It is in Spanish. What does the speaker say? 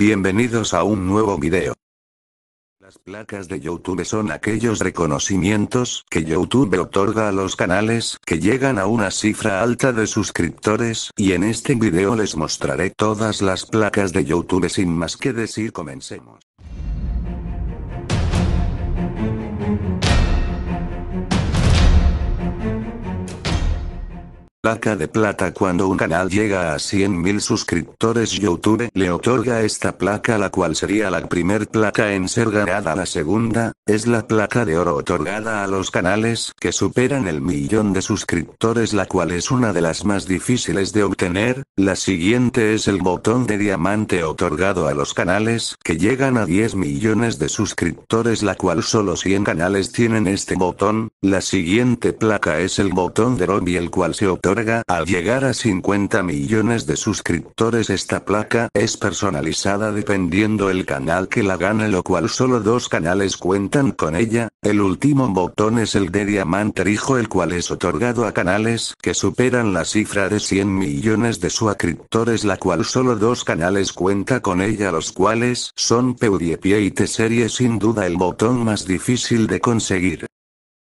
Bienvenidos a un nuevo video. Las placas de YouTube son aquellos reconocimientos que YouTube otorga a los canales que llegan a una cifra alta de suscriptores y en este video les mostraré todas las placas de YouTube sin más que decir comencemos. placa de plata cuando un canal llega a 100.000 suscriptores YouTube le otorga esta placa la cual sería la primer placa en ser ganada la segunda, es la placa de oro otorgada a los canales que superan el millón de suscriptores la cual es una de las más difíciles de obtener, la siguiente es el botón de diamante otorgado a los canales que llegan a 10 millones de suscriptores la cual solo 100 canales tienen este botón, la siguiente placa es el botón de robbie el cual se otorga al llegar a 50 millones de suscriptores. Esta placa es personalizada dependiendo el canal que la gane lo cual solo dos canales cuentan con ella. El último botón es el de diamante rijo el cual es otorgado a canales que superan la cifra de 100 millones de suscriptores la cual solo dos canales cuenta con ella los cuales son PewDiePie y t sin duda el botón más difícil de conseguir.